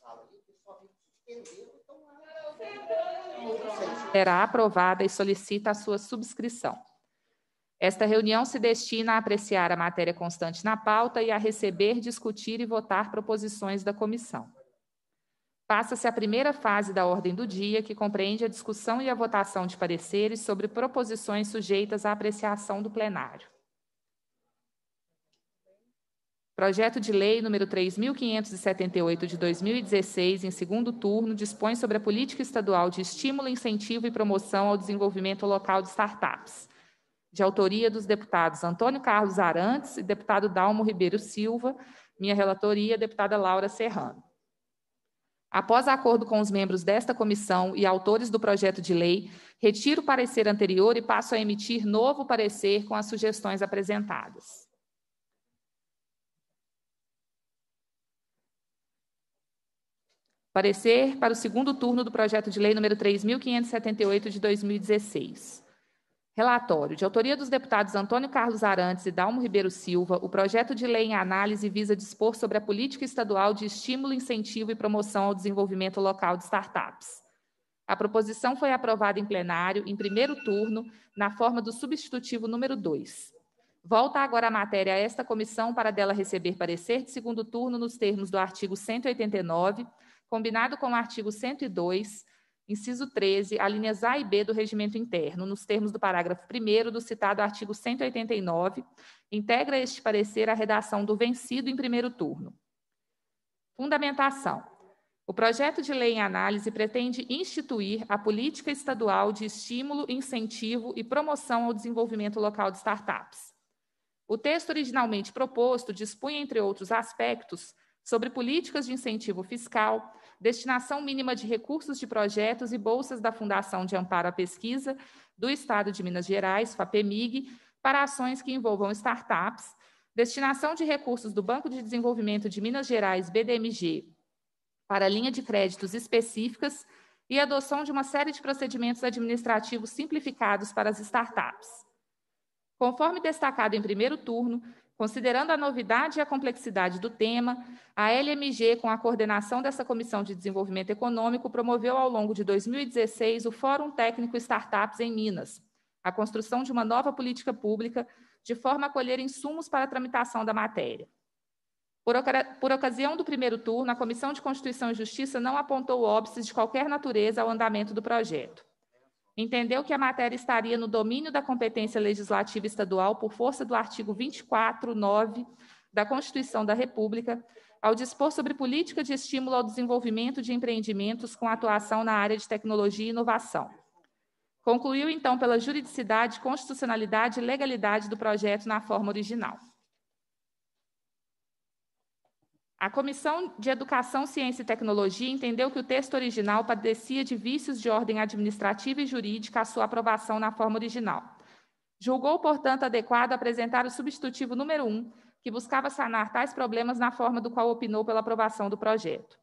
sala e o pessoal me suspendeu. Então, será aprovada e solicita a sua subscrição. Esta reunião se destina a apreciar a matéria constante na pauta e a receber, discutir e votar proposições da comissão. Passa-se a primeira fase da ordem do dia, que compreende a discussão e a votação de pareceres sobre proposições sujeitas à apreciação do plenário. Projeto de Lei número 3.578 de 2016, em segundo turno, dispõe sobre a política estadual de estímulo, incentivo e promoção ao desenvolvimento local de startups. De autoria dos deputados Antônio Carlos Arantes e deputado Dalmo Ribeiro Silva, minha relatoria, deputada Laura Serrano. Após acordo com os membros desta comissão e autores do projeto de lei, retiro o parecer anterior e passo a emitir novo parecer com as sugestões apresentadas. Parecer para o segundo turno do projeto de lei número 3.578 de 2016. Relatório. De autoria dos deputados Antônio Carlos Arantes e Dalmo Ribeiro Silva, o projeto de lei em análise visa dispor sobre a política estadual de estímulo, incentivo e promoção ao desenvolvimento local de startups. A proposição foi aprovada em plenário, em primeiro turno, na forma do substitutivo número 2. Volta agora a matéria a esta comissão para dela receber parecer de segundo turno nos termos do artigo 189 combinado com o artigo 102, inciso 13, alíneas A e B do Regimento Interno, nos termos do parágrafo 1 do citado artigo 189, integra este parecer a redação do vencido em primeiro turno. Fundamentação. O projeto de lei em análise pretende instituir a política estadual de estímulo, incentivo e promoção ao desenvolvimento local de startups. O texto originalmente proposto dispunha, entre outros aspectos, sobre políticas de incentivo fiscal, destinação mínima de recursos de projetos e bolsas da Fundação de Amparo à Pesquisa do Estado de Minas Gerais, FAPEMIG, para ações que envolvam startups, destinação de recursos do Banco de Desenvolvimento de Minas Gerais, BDMG, para linha de créditos específicas e adoção de uma série de procedimentos administrativos simplificados para as startups. Conforme destacado em primeiro turno, Considerando a novidade e a complexidade do tema, a LMG, com a coordenação dessa Comissão de Desenvolvimento Econômico, promoveu ao longo de 2016 o Fórum Técnico Startups em Minas, a construção de uma nova política pública de forma a colher insumos para a tramitação da matéria. Por, por ocasião do primeiro turno, a Comissão de Constituição e Justiça não apontou óbices de qualquer natureza ao andamento do projeto entendeu que a matéria estaria no domínio da competência legislativa estadual por força do artigo 24,9 da Constituição da República, ao dispor sobre política de estímulo ao desenvolvimento de empreendimentos com atuação na área de tecnologia e inovação. Concluiu, então, pela juridicidade, constitucionalidade e legalidade do projeto na forma original. A Comissão de Educação, Ciência e Tecnologia entendeu que o texto original padecia de vícios de ordem administrativa e jurídica à sua aprovação na forma original. Julgou, portanto, adequado apresentar o substitutivo número 1, que buscava sanar tais problemas na forma do qual opinou pela aprovação do projeto.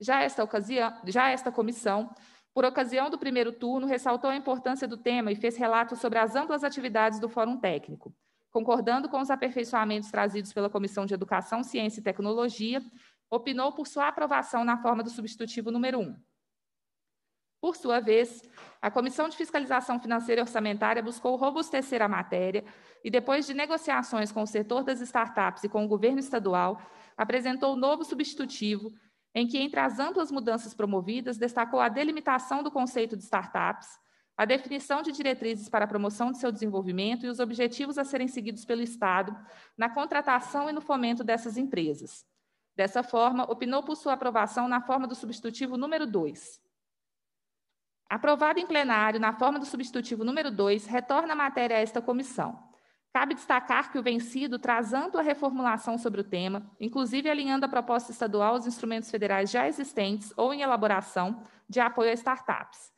Já esta, ocasião, já esta comissão, por ocasião do primeiro turno, ressaltou a importância do tema e fez relatos sobre as amplas atividades do Fórum Técnico concordando com os aperfeiçoamentos trazidos pela Comissão de Educação, Ciência e Tecnologia, opinou por sua aprovação na forma do substitutivo número 1. Por sua vez, a Comissão de Fiscalização Financeira e Orçamentária buscou robustecer a matéria e, depois de negociações com o setor das startups e com o governo estadual, apresentou um novo substitutivo, em que, entre as amplas mudanças promovidas, destacou a delimitação do conceito de startups, a definição de diretrizes para a promoção de seu desenvolvimento e os objetivos a serem seguidos pelo Estado na contratação e no fomento dessas empresas. Dessa forma, opinou por sua aprovação na forma do substitutivo número 2. Aprovado em plenário na forma do substitutivo número 2, retorna a matéria a esta comissão. Cabe destacar que o vencido traz ampla reformulação sobre o tema, inclusive alinhando a proposta estadual aos instrumentos federais já existentes ou em elaboração de apoio a startups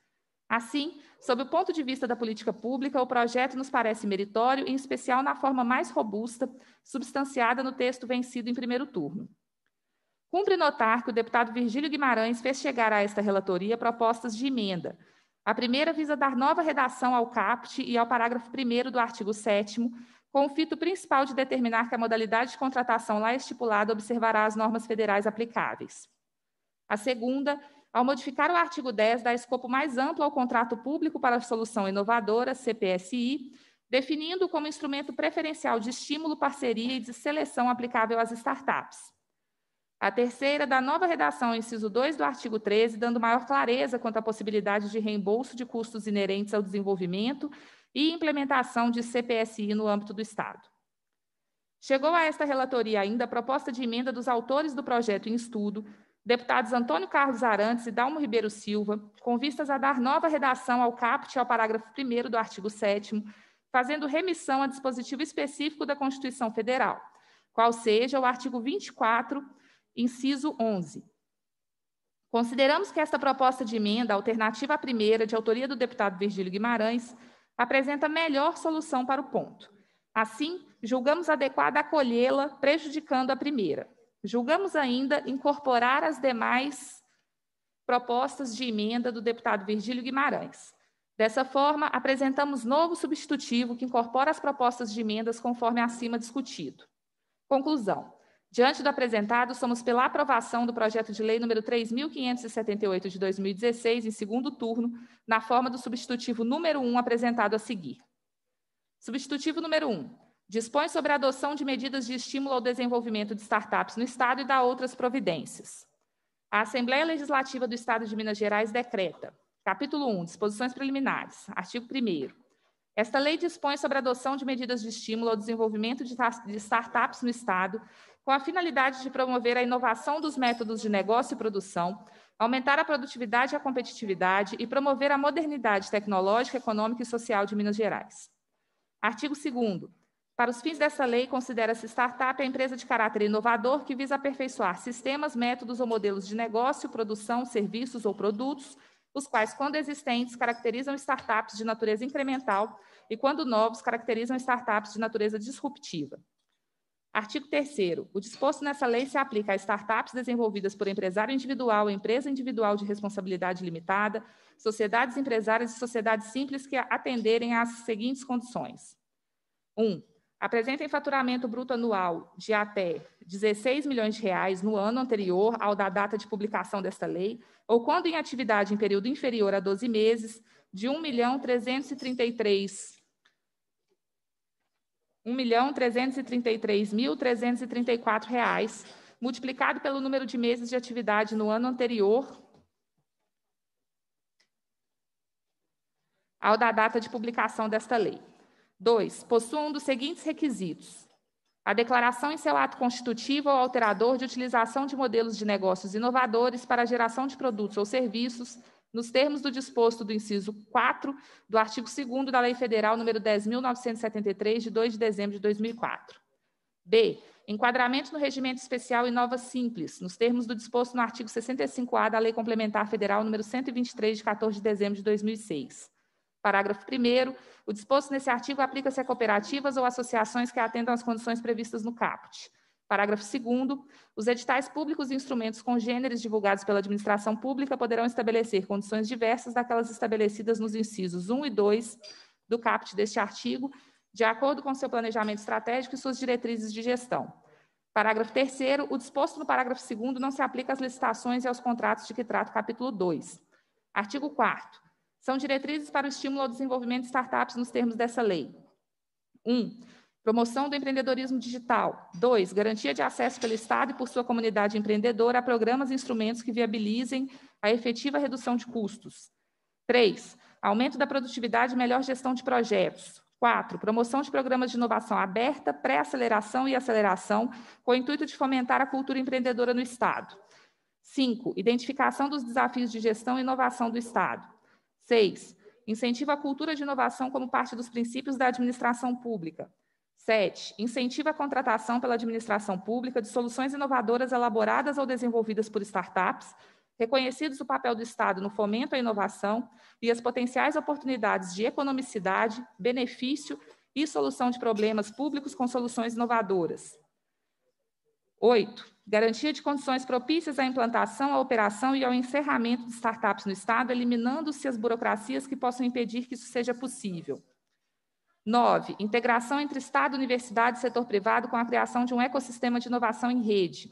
Assim, sob o ponto de vista da política pública, o projeto nos parece meritório, em especial na forma mais robusta, substanciada no texto vencido em primeiro turno. Cumpre notar que o deputado Virgílio Guimarães fez chegar a esta relatoria propostas de emenda. A primeira visa dar nova redação ao CAPT e ao parágrafo 1 do artigo 7, com o fito principal de determinar que a modalidade de contratação lá estipulada observará as normas federais aplicáveis. A segunda ao modificar o artigo 10, dá escopo mais amplo ao contrato público para solução inovadora, CPSI, definindo como instrumento preferencial de estímulo, parceria e de seleção aplicável às startups. A terceira, da nova redação, inciso 2 do artigo 13, dando maior clareza quanto à possibilidade de reembolso de custos inerentes ao desenvolvimento e implementação de CPSI no âmbito do Estado. Chegou a esta relatoria ainda a proposta de emenda dos autores do projeto em estudo, deputados Antônio Carlos Arantes e Dalmo Ribeiro Silva, com vistas a dar nova redação ao caput e ao parágrafo 1 do artigo 7 fazendo remissão a dispositivo específico da Constituição Federal, qual seja o artigo 24, inciso 11. Consideramos que esta proposta de emenda, alternativa à primeira, de autoria do deputado Virgílio Guimarães, apresenta melhor solução para o ponto. Assim, julgamos adequada acolhê-la, prejudicando a primeira. Julgamos ainda incorporar as demais propostas de emenda do deputado Virgílio Guimarães. Dessa forma, apresentamos novo substitutivo que incorpora as propostas de emendas conforme acima discutido. Conclusão. Diante do apresentado, somos pela aprovação do projeto de lei número 3.578 de 2016, em segundo turno, na forma do substitutivo número 1 apresentado a seguir. Substitutivo número 1. Dispõe sobre a adoção de medidas de estímulo ao desenvolvimento de startups no Estado e dá outras providências. A Assembleia Legislativa do Estado de Minas Gerais decreta. Capítulo 1. Disposições preliminares. Artigo 1. Esta lei dispõe sobre a adoção de medidas de estímulo ao desenvolvimento de startups no Estado, com a finalidade de promover a inovação dos métodos de negócio e produção, aumentar a produtividade e a competitividade e promover a modernidade tecnológica, econômica e social de Minas Gerais. Artigo 2. Para os fins dessa lei, considera-se startup a empresa de caráter inovador que visa aperfeiçoar sistemas, métodos ou modelos de negócio, produção, serviços ou produtos, os quais, quando existentes, caracterizam startups de natureza incremental e, quando novos, caracterizam startups de natureza disruptiva. Artigo 3 O disposto nessa lei se aplica a startups desenvolvidas por empresário individual, empresa individual de responsabilidade limitada, sociedades empresárias e sociedades simples que atenderem às seguintes condições. 1. Um, apresentem faturamento bruto anual de até 16 milhões de reais no ano anterior ao da data de publicação desta lei, ou quando em atividade em período inferior a 12 meses, de 1 milhão 333 1 milhão 333 mil reais, multiplicado pelo número de meses de atividade no ano anterior ao da data de publicação desta lei. Dois, possuam um dos seguintes requisitos: a declaração em seu ato constitutivo ou alterador de utilização de modelos de negócios inovadores para a geração de produtos ou serviços, nos termos do disposto do inciso 4 do artigo 2 da Lei Federal nº 10.973, de 2 de dezembro de 2004. B. Enquadramento no regimento especial e nova simples, nos termos do disposto no artigo 65-A da Lei Complementar Federal nº 123, de 14 de dezembro de 2006. Parágrafo 1. O disposto nesse artigo aplica-se a cooperativas ou associações que atendam às condições previstas no caput. Parágrafo 2. Os editais públicos e instrumentos congêneres divulgados pela administração pública poderão estabelecer condições diversas daquelas estabelecidas nos incisos 1 e 2 do caput deste artigo, de acordo com seu planejamento estratégico e suas diretrizes de gestão. Parágrafo 3. O disposto no parágrafo 2 não se aplica às licitações e aos contratos de que trata o capítulo 2. Artigo 4. São diretrizes para o estímulo ao desenvolvimento de startups nos termos dessa lei. 1. Um, promoção do empreendedorismo digital. 2. Garantia de acesso pelo Estado e por sua comunidade empreendedora a programas e instrumentos que viabilizem a efetiva redução de custos. 3. Aumento da produtividade e melhor gestão de projetos. 4. Promoção de programas de inovação aberta, pré-aceleração e aceleração, com o intuito de fomentar a cultura empreendedora no Estado. 5. Identificação dos desafios de gestão e inovação do Estado. 6. Incentiva a cultura de inovação como parte dos princípios da administração pública. 7. Incentiva a contratação pela administração pública de soluções inovadoras elaboradas ou desenvolvidas por startups, reconhecidos o papel do Estado no fomento à inovação e as potenciais oportunidades de economicidade, benefício e solução de problemas públicos com soluções inovadoras. 8 garantia de condições propícias à implantação, à operação e ao encerramento de startups no Estado, eliminando-se as burocracias que possam impedir que isso seja possível. 9. Integração entre Estado, universidade e setor privado com a criação de um ecossistema de inovação em rede.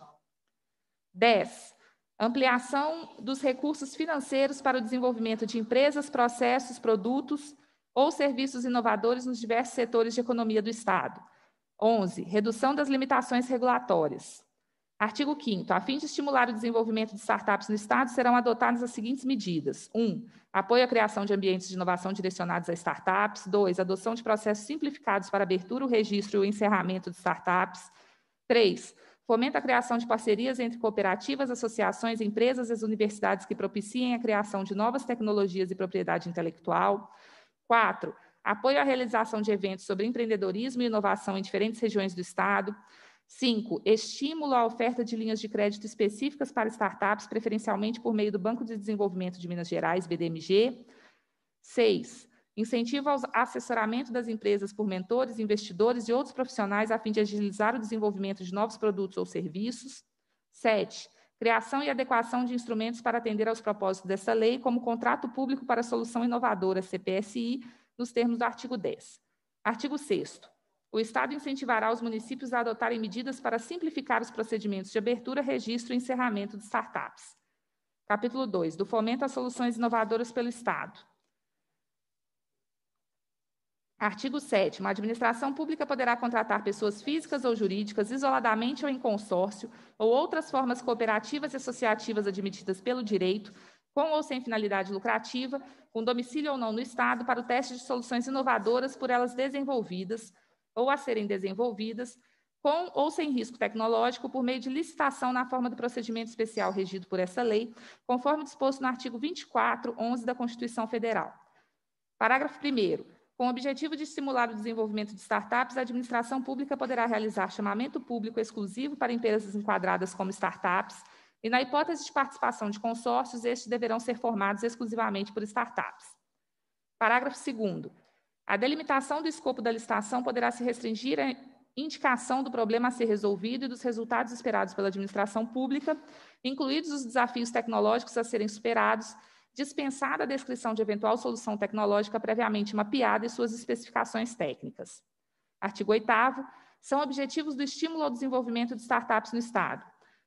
10. Ampliação dos recursos financeiros para o desenvolvimento de empresas, processos, produtos ou serviços inovadores nos diversos setores de economia do Estado. 11. Redução das limitações regulatórias. Artigo 5 A fim de estimular o desenvolvimento de startups no Estado, serão adotadas as seguintes medidas. 1. Um, apoio à criação de ambientes de inovação direcionados a startups. 2. Adoção de processos simplificados para abertura, o registro e o encerramento de startups. 3. Fomenta a criação de parcerias entre cooperativas, associações, empresas e as universidades que propiciem a criação de novas tecnologias e propriedade intelectual. 4. Apoio à realização de eventos sobre empreendedorismo e inovação em diferentes regiões do Estado. 5. Estímulo à oferta de linhas de crédito específicas para startups, preferencialmente por meio do Banco de Desenvolvimento de Minas Gerais, BDMG. 6. Incentivo ao assessoramento das empresas por mentores, investidores e outros profissionais a fim de agilizar o desenvolvimento de novos produtos ou serviços. 7. Criação e adequação de instrumentos para atender aos propósitos dessa lei, como contrato público para solução inovadora, CPSI, nos termos do artigo 10. Artigo 6 o Estado incentivará os municípios a adotarem medidas para simplificar os procedimentos de abertura, registro e encerramento de startups. Capítulo 2. Do fomento a soluções inovadoras pelo Estado. Artigo 7. A administração pública poderá contratar pessoas físicas ou jurídicas, isoladamente ou em consórcio, ou outras formas cooperativas e associativas admitidas pelo direito, com ou sem finalidade lucrativa, com domicílio ou não no Estado, para o teste de soluções inovadoras por elas desenvolvidas, ou a serem desenvolvidas com ou sem risco tecnológico por meio de licitação na forma do procedimento especial regido por essa lei, conforme disposto no artigo 24, 11 da Constituição Federal. Parágrafo 1 com o objetivo de estimular o desenvolvimento de startups, a administração pública poderá realizar chamamento público exclusivo para empresas enquadradas como startups, e na hipótese de participação de consórcios, estes deverão ser formados exclusivamente por startups. Parágrafo 2 a delimitação do escopo da licitação poderá se restringir à indicação do problema a ser resolvido e dos resultados esperados pela administração pública, incluídos os desafios tecnológicos a serem superados, dispensada a descrição de eventual solução tecnológica previamente mapeada e suas especificações técnicas. Artigo 8 são objetivos do estímulo ao desenvolvimento de startups no Estado.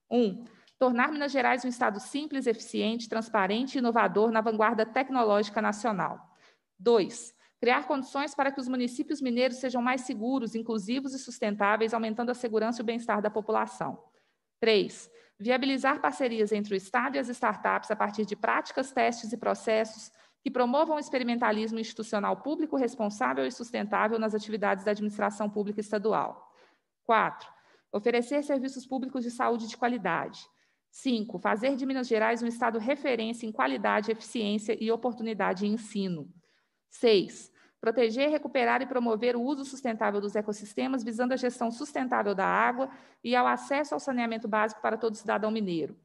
1. Um, tornar Minas Gerais um Estado simples, eficiente, transparente e inovador na vanguarda tecnológica nacional. 2 criar condições para que os municípios mineiros sejam mais seguros, inclusivos e sustentáveis, aumentando a segurança e o bem-estar da população. Três, viabilizar parcerias entre o Estado e as startups a partir de práticas, testes e processos que promovam o experimentalismo institucional público responsável e sustentável nas atividades da administração pública estadual. Quatro, oferecer serviços públicos de saúde de qualidade. 5. Fazer de Minas Gerais um estado referência em qualidade, eficiência e oportunidade de ensino. Seis, proteger, recuperar e promover o uso sustentável dos ecossistemas, visando a gestão sustentável da água e ao acesso ao saneamento básico para todo cidadão mineiro.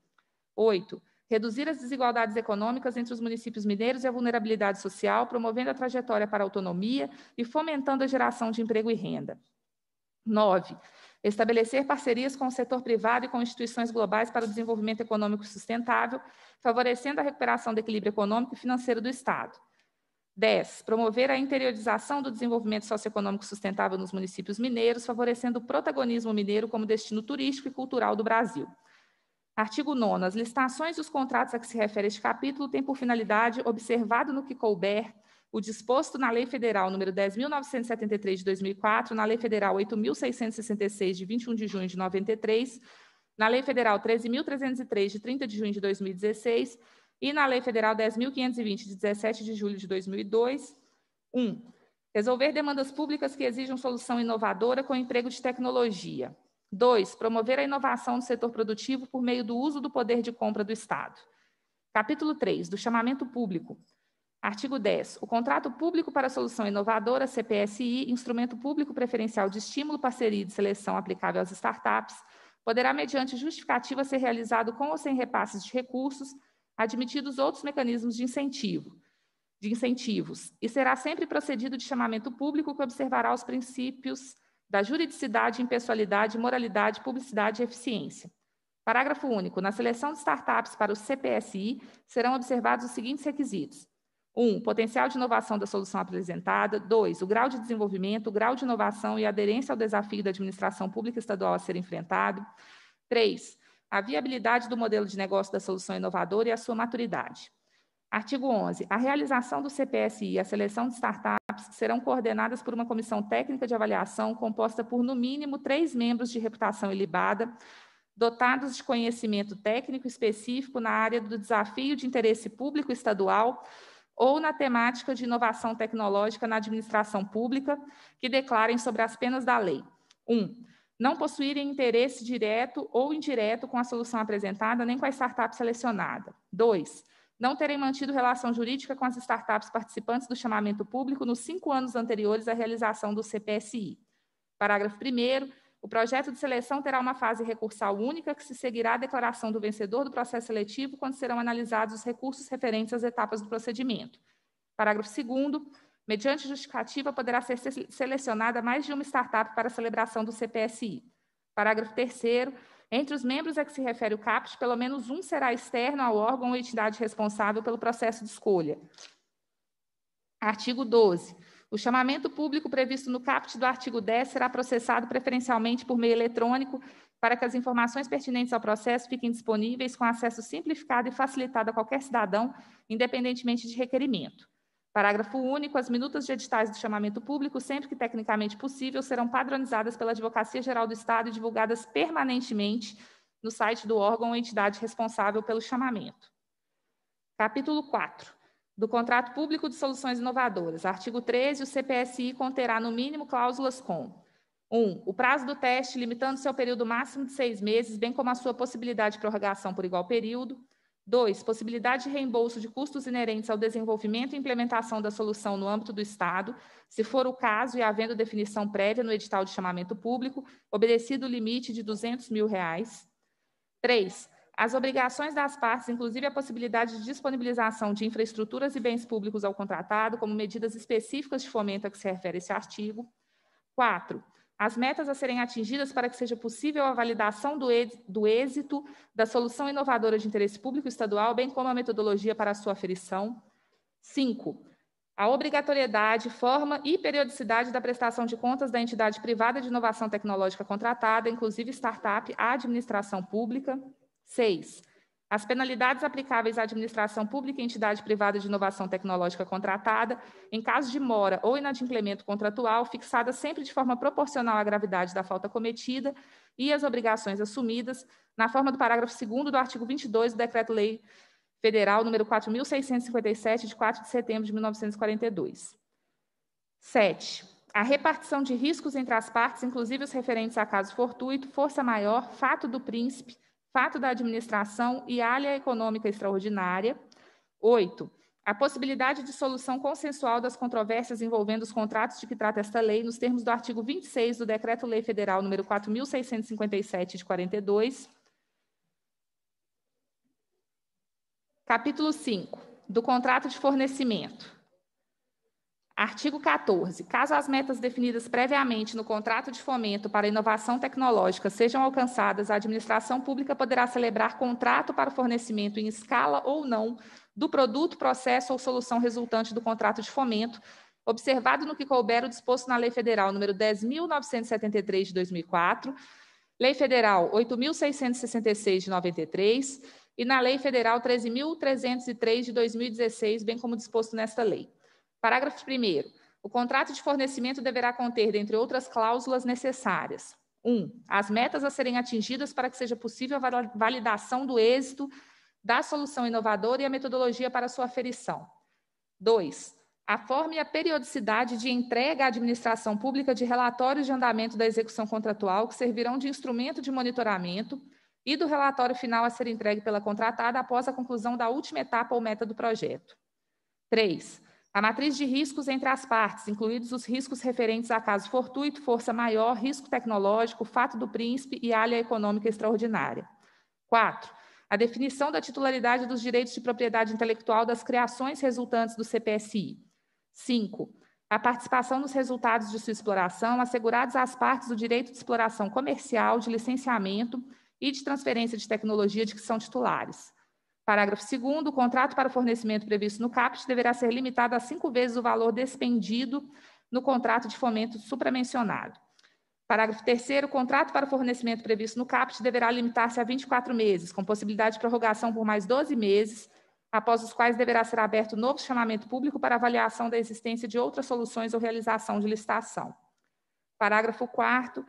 Oito, reduzir as desigualdades econômicas entre os municípios mineiros e a vulnerabilidade social, promovendo a trajetória para a autonomia e fomentando a geração de emprego e renda. Nove, estabelecer parcerias com o setor privado e com instituições globais para o desenvolvimento econômico sustentável, favorecendo a recuperação do equilíbrio econômico e financeiro do Estado. 10. Promover a interiorização do desenvolvimento socioeconômico sustentável nos municípios mineiros, favorecendo o protagonismo mineiro como destino turístico e cultural do Brasil. Artigo 9. As listações dos contratos a que se refere este capítulo têm por finalidade, observado no que couber, o disposto na Lei Federal número 10.973 de 2004, na Lei Federal 8.666 de 21 de junho de 93, na Lei Federal 13.303 de 30 de junho de 2016 e na Lei Federal 10.520, de 17 de julho de 2002, 1. Um, resolver demandas públicas que exijam solução inovadora com emprego de tecnologia. 2. Promover a inovação do setor produtivo por meio do uso do poder de compra do Estado. Capítulo 3. Do chamamento público. Artigo 10. O contrato público para solução inovadora, CPSI, instrumento público preferencial de estímulo, parceria e de seleção aplicável às startups, poderá, mediante justificativa, ser realizado com ou sem repasses de recursos, admitidos outros mecanismos de incentivo, de incentivos, e será sempre procedido de chamamento público que observará os princípios da juridicidade, impessoalidade, moralidade, publicidade e eficiência. Parágrafo único. Na seleção de startups para o CPSI, serão observados os seguintes requisitos: 1. Um, potencial de inovação da solução apresentada. 2. O grau de desenvolvimento, o grau de inovação e aderência ao desafio da administração pública estadual a ser enfrentado. 3 a viabilidade do modelo de negócio da solução inovadora e a sua maturidade. Artigo 11. A realização do CPSI e a seleção de startups serão coordenadas por uma comissão técnica de avaliação composta por, no mínimo, três membros de reputação ilibada, dotados de conhecimento técnico específico na área do desafio de interesse público estadual ou na temática de inovação tecnológica na administração pública, que declarem sobre as penas da lei. 1. Um, não possuírem interesse direto ou indireto com a solução apresentada, nem com a startup selecionada. Dois, não terem mantido relação jurídica com as startups participantes do chamamento público nos cinco anos anteriores à realização do CPSI. Parágrafo 1. O projeto de seleção terá uma fase recursal única que se seguirá à declaração do vencedor do processo seletivo quando serão analisados os recursos referentes às etapas do procedimento. Parágrafo 2. Mediante justificativa, poderá ser selecionada mais de uma startup para a celebração do CPSI. Parágrafo 3 entre os membros a que se refere o CAPT, pelo menos um será externo ao órgão ou entidade responsável pelo processo de escolha. Artigo 12. O chamamento público previsto no caput do artigo 10 será processado preferencialmente por meio eletrônico, para que as informações pertinentes ao processo fiquem disponíveis com acesso simplificado e facilitado a qualquer cidadão, independentemente de requerimento. Parágrafo único. As minutas de editais do chamamento público, sempre que tecnicamente possível, serão padronizadas pela Advocacia Geral do Estado e divulgadas permanentemente no site do órgão ou entidade responsável pelo chamamento. Capítulo 4. Do contrato público de soluções inovadoras. Artigo 13. O CPSI conterá, no mínimo, cláusulas com: 1. Um, o prazo do teste, limitando-se ao período máximo de seis meses, bem como a sua possibilidade de prorrogação por igual período. Dois, possibilidade de reembolso de custos inerentes ao desenvolvimento e implementação da solução no âmbito do Estado, se for o caso e havendo definição prévia no edital de chamamento público, obedecido o limite de R$ 200 mil. Reais. Três, as obrigações das partes, inclusive a possibilidade de disponibilização de infraestruturas e bens públicos ao contratado, como medidas específicas de fomento a que se refere esse artigo. Quatro, as metas a serem atingidas para que seja possível a validação do êxito da solução inovadora de interesse público estadual, bem como a metodologia para a sua aferição. Cinco, a obrigatoriedade, forma e periodicidade da prestação de contas da entidade privada de inovação tecnológica contratada, inclusive startup, à administração pública. Seis, as penalidades aplicáveis à administração pública e entidade privada de inovação tecnológica contratada, em caso de mora ou inadimplemento contratual, fixadas sempre de forma proporcional à gravidade da falta cometida e às obrigações assumidas, na forma do parágrafo 2 do artigo 22 do Decreto-Lei Federal número 4657 de 4 de setembro de 1942. 7. A repartição de riscos entre as partes, inclusive os referentes a caso fortuito, força maior, fato do príncipe, fato da administração e área econômica extraordinária. Oito, a possibilidade de solução consensual das controvérsias envolvendo os contratos de que trata esta lei, nos termos do artigo 26 do Decreto-Lei Federal número 4657 de 42. Capítulo 5, do contrato de fornecimento. Artigo 14. Caso as metas definidas previamente no contrato de fomento para inovação tecnológica sejam alcançadas, a administração pública poderá celebrar contrato para o fornecimento em escala ou não do produto, processo ou solução resultante do contrato de fomento, observado no que couber o disposto na Lei Federal nº 10.973 de 2004, Lei Federal 8.666 de 93 e na Lei Federal 13.303 de 2016, bem como disposto nesta lei. Parágrafo 1. O contrato de fornecimento deverá conter, dentre outras cláusulas necessárias, 1. Um, as metas a serem atingidas para que seja possível a validação do êxito da solução inovadora e a metodologia para sua aferição. 2. A forma e a periodicidade de entrega à administração pública de relatórios de andamento da execução contratual, que servirão de instrumento de monitoramento, e do relatório final a ser entregue pela contratada após a conclusão da última etapa ou meta do projeto. 3. A matriz de riscos entre as partes, incluídos os riscos referentes a caso fortuito, força maior, risco tecnológico, fato do príncipe e alha econômica extraordinária. 4. A definição da titularidade dos direitos de propriedade intelectual das criações resultantes do CPSI. 5. A participação nos resultados de sua exploração, assegurados às partes o direito de exploração comercial, de licenciamento e de transferência de tecnologia de que são titulares. Parágrafo 2 o contrato para o fornecimento previsto no CAPT deverá ser limitado a cinco vezes o valor despendido no contrato de fomento supramencionado. Parágrafo 3 o contrato para o fornecimento previsto no CAPT deverá limitar-se a 24 meses, com possibilidade de prorrogação por mais 12 meses, após os quais deverá ser aberto novo chamamento público para avaliação da existência de outras soluções ou realização de licitação. Parágrafo 4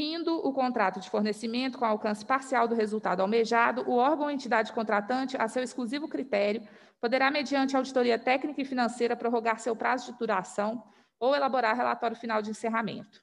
Findo o contrato de fornecimento com alcance parcial do resultado almejado, o órgão ou entidade contratante, a seu exclusivo critério, poderá, mediante auditoria técnica e financeira, prorrogar seu prazo de duração ou elaborar relatório final de encerramento.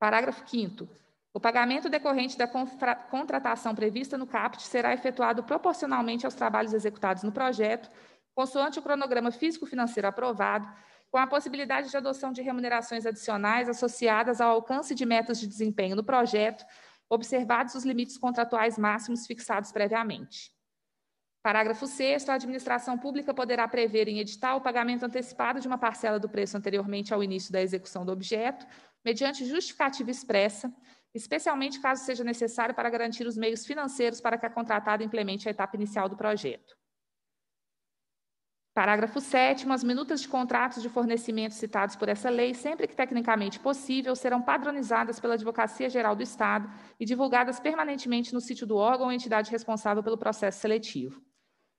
Parágrafo 5. O pagamento decorrente da contratação prevista no CAPT será efetuado proporcionalmente aos trabalhos executados no projeto, consoante o cronograma físico-financeiro aprovado com a possibilidade de adoção de remunerações adicionais associadas ao alcance de metas de desempenho no projeto, observados os limites contratuais máximos fixados previamente. Parágrafo 6. A administração pública poderá prever em edital o pagamento antecipado de uma parcela do preço anteriormente ao início da execução do objeto, mediante justificativa expressa, especialmente caso seja necessário para garantir os meios financeiros para que a contratada implemente a etapa inicial do projeto. Parágrafo 7. As minutas de contratos de fornecimento citados por essa lei, sempre que tecnicamente possível, serão padronizadas pela Advocacia Geral do Estado e divulgadas permanentemente no sítio do órgão ou entidade responsável pelo processo seletivo.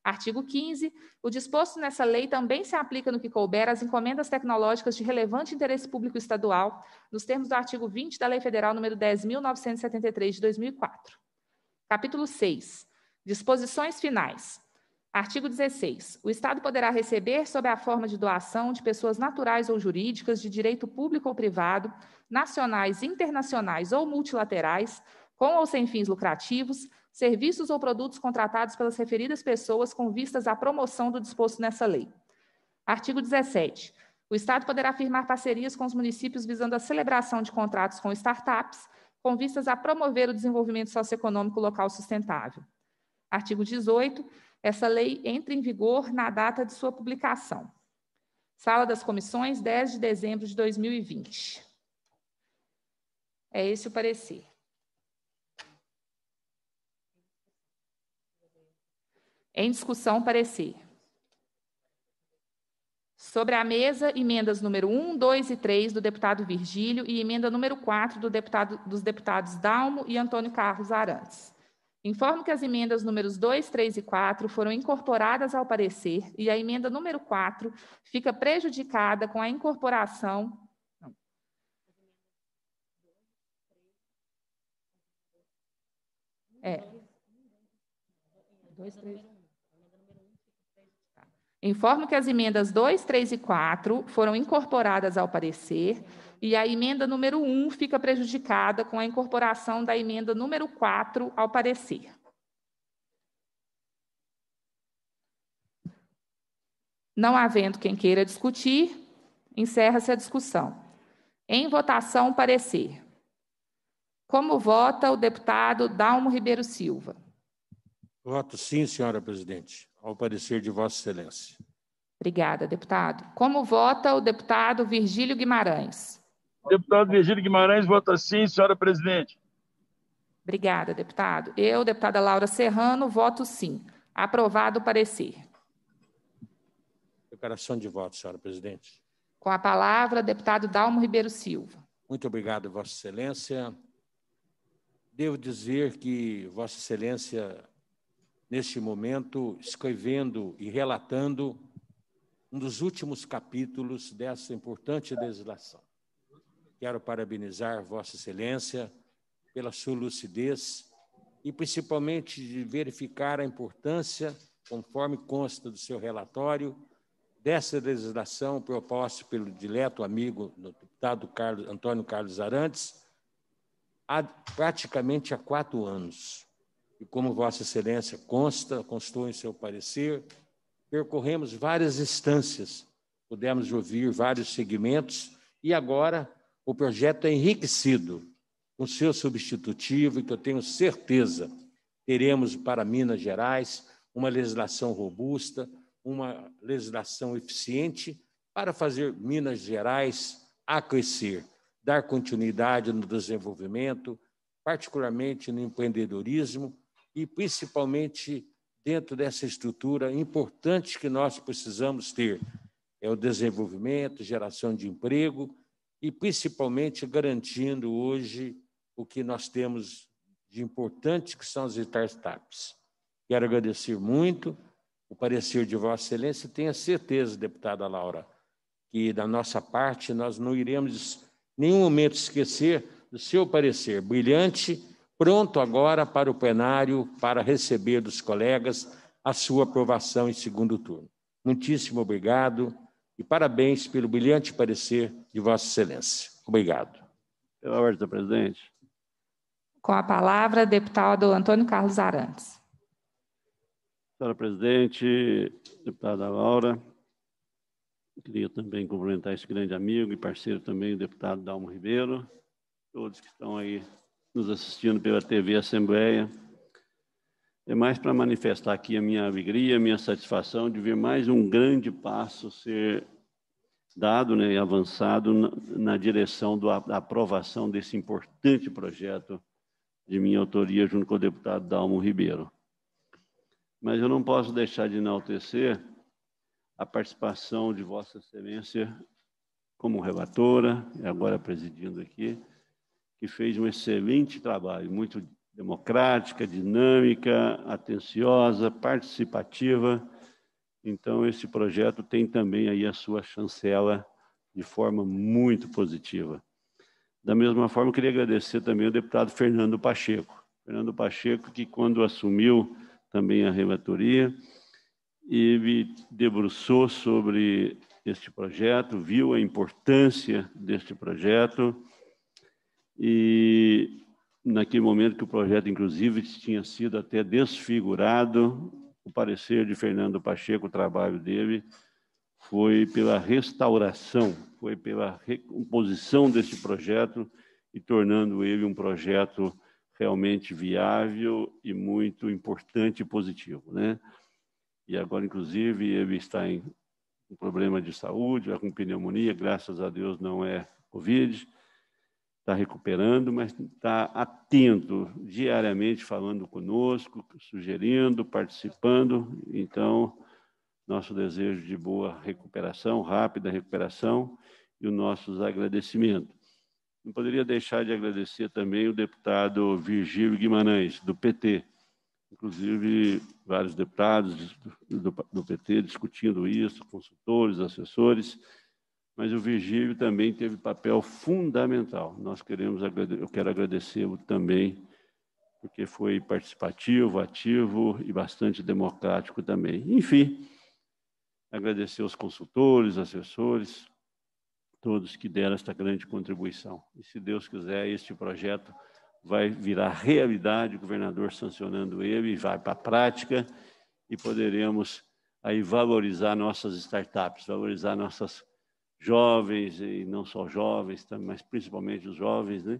Artigo 15. O disposto nessa lei também se aplica no que couber às encomendas tecnológicas de relevante interesse público estadual, nos termos do artigo 20 da Lei Federal nº 10.973, de 2004. Capítulo 6. Disposições finais. Artigo 16. O Estado poderá receber, sob a forma de doação de pessoas naturais ou jurídicas de direito público ou privado, nacionais, internacionais ou multilaterais, com ou sem fins lucrativos, serviços ou produtos contratados pelas referidas pessoas com vistas à promoção do disposto nessa lei. Artigo 17. O Estado poderá firmar parcerias com os municípios visando a celebração de contratos com startups, com vistas a promover o desenvolvimento socioeconômico local sustentável. Artigo 18. Essa lei entra em vigor na data de sua publicação. Sala das Comissões, 10 de dezembro de 2020. É esse o parecer. Em discussão, parecer. Sobre a mesa, emendas número 1, 2 e 3 do deputado Virgílio e emenda número 4 do deputado, dos deputados Dalmo e Antônio Carlos Arantes. Informo que as emendas números 2, 3 e 4 foram incorporadas ao parecer e a emenda número 4 fica prejudicada com a incorporação. É. 2, 3. Informo que as emendas 2, 3 e 4 foram incorporadas ao parecer e a emenda número 1 fica prejudicada com a incorporação da emenda número 4 ao parecer. Não havendo quem queira discutir, encerra-se a discussão. Em votação, parecer. Como vota o deputado Dalmo Ribeiro Silva? Voto sim, senhora presidente ao parecer de Vossa Excelência. Obrigada, deputado. Como vota o deputado Virgílio Guimarães? Deputado Virgílio Guimarães vota sim, senhora presidente. Obrigada, deputado. Eu, deputada Laura Serrano, voto sim. Aprovado o parecer. Declaração de voto, senhora presidente. Com a palavra, deputado Dalmo Ribeiro Silva. Muito obrigado, Vossa Excelência. Devo dizer que Vossa Excelência neste momento, escrevendo e relatando um dos últimos capítulos dessa importante legislação. Quero parabenizar Vossa Excelência pela sua lucidez e, principalmente, de verificar a importância, conforme consta do seu relatório, dessa legislação proposta pelo dileto amigo do deputado Carlos, Antônio Carlos Arantes há praticamente há quatro anos e como Vossa Excelência consta, constou em seu parecer, percorremos várias instâncias, pudemos ouvir vários segmentos e agora o projeto é enriquecido com seu substitutivo, que eu tenho certeza teremos para Minas Gerais uma legislação robusta, uma legislação eficiente para fazer Minas Gerais crescer, dar continuidade no desenvolvimento, particularmente no empreendedorismo e principalmente dentro dessa estrutura importante que nós precisamos ter. É o desenvolvimento, geração de emprego e principalmente garantindo hoje o que nós temos de importante, que são as startups. Quero agradecer muito o parecer de Vossa Excelência e tenha certeza, deputada Laura, que da nossa parte nós não iremos em nenhum momento esquecer do seu parecer brilhante pronto agora para o plenário para receber dos colegas a sua aprovação em segundo turno. Muitíssimo obrigado e parabéns pelo brilhante parecer de Vossa Excelência. Obrigado. Pela ordem, do presidente. Com a palavra, deputado Antônio Carlos Arantes. Senhora presidente, deputada Laura, queria também cumprimentar esse grande amigo e parceiro também, o deputado Dalmo Ribeiro, todos que estão aí nos assistindo pela TV Assembleia. É mais para manifestar aqui a minha alegria, a minha satisfação de ver mais um grande passo ser dado né, e avançado na, na direção do, da aprovação desse importante projeto de minha autoria junto com o deputado Dalmo Ribeiro. Mas eu não posso deixar de enaltecer a participação de Vossa Excelência como relatora, e agora presidindo aqui, que fez um excelente trabalho, muito democrática, dinâmica, atenciosa, participativa. Então, esse projeto tem também aí a sua chancela de forma muito positiva. Da mesma forma, queria agradecer também ao deputado Fernando Pacheco. Fernando Pacheco, que quando assumiu também a relatoria, ele debruçou sobre este projeto, viu a importância deste projeto, e naquele momento que o projeto, inclusive, tinha sido até desfigurado, o parecer de Fernando Pacheco, o trabalho dele, foi pela restauração, foi pela recomposição desse projeto e tornando ele um projeto realmente viável e muito importante e positivo, né? E agora, inclusive, ele está em um problema de saúde, com pneumonia, graças a Deus não é Covid, está recuperando, mas está atento diariamente, falando conosco, sugerindo, participando. Então, nosso desejo de boa recuperação, rápida recuperação e os nossos agradecimentos. Não poderia deixar de agradecer também o deputado Virgílio Guimarães, do PT. Inclusive, vários deputados do, do PT discutindo isso, consultores, assessores mas o Virgílio também teve papel fundamental. Nós queremos eu quero agradecê-lo também porque foi participativo, ativo e bastante democrático também. Enfim, agradecer aos consultores, assessores, todos que deram esta grande contribuição. E se Deus quiser, este projeto vai virar realidade, o governador sancionando ele, vai para a prática e poderemos aí valorizar nossas startups, valorizar nossas jovens, e não só jovens, mas principalmente os jovens, né?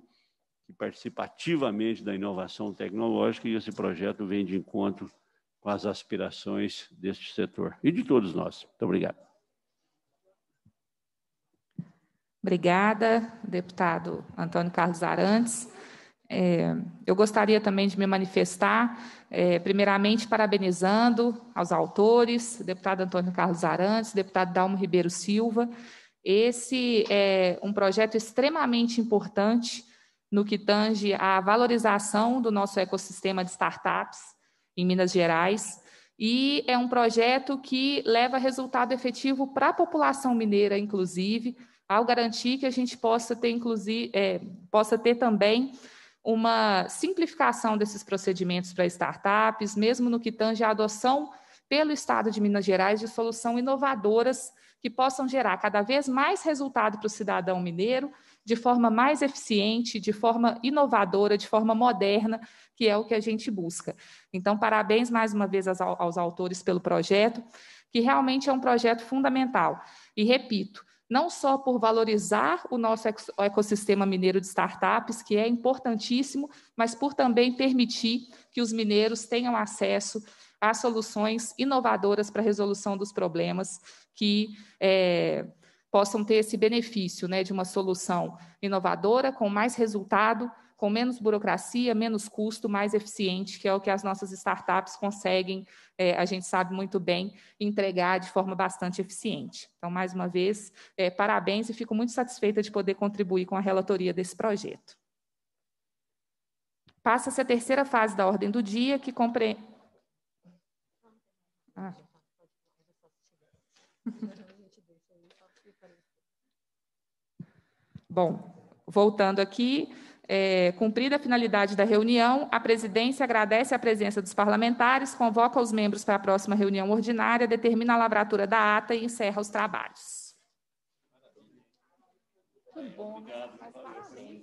que participam ativamente da inovação tecnológica e esse projeto vem de encontro com as aspirações deste setor e de todos nós. Muito obrigado. Obrigada, deputado Antônio Carlos Arantes. É, eu gostaria também de me manifestar, é, primeiramente parabenizando aos autores, deputado Antônio Carlos Arantes, deputado Dalmo Ribeiro Silva, esse é um projeto extremamente importante no que tange à valorização do nosso ecossistema de startups em Minas Gerais. E é um projeto que leva resultado efetivo para a população mineira, inclusive, ao garantir que a gente possa ter, inclusive, é, possa ter também uma simplificação desses procedimentos para startups, mesmo no que tange à adoção pelo Estado de Minas Gerais de soluções inovadoras que possam gerar cada vez mais resultado para o cidadão mineiro, de forma mais eficiente, de forma inovadora, de forma moderna, que é o que a gente busca. Então, parabéns mais uma vez aos, aos autores pelo projeto, que realmente é um projeto fundamental. E repito, não só por valorizar o nosso ecossistema mineiro de startups, que é importantíssimo, mas por também permitir que os mineiros tenham acesso soluções inovadoras para a resolução dos problemas que é, possam ter esse benefício né, de uma solução inovadora, com mais resultado, com menos burocracia, menos custo, mais eficiente, que é o que as nossas startups conseguem, é, a gente sabe muito bem, entregar de forma bastante eficiente. Então, mais uma vez, é, parabéns e fico muito satisfeita de poder contribuir com a relatoria desse projeto. Passa-se a terceira fase da ordem do dia, que compre ah. Bom, voltando aqui, é, cumprida a finalidade da reunião, a presidência agradece a presença dos parlamentares, convoca os membros para a próxima reunião ordinária, determina a lavratura da ata e encerra os trabalhos. Muito bom, né? Mas,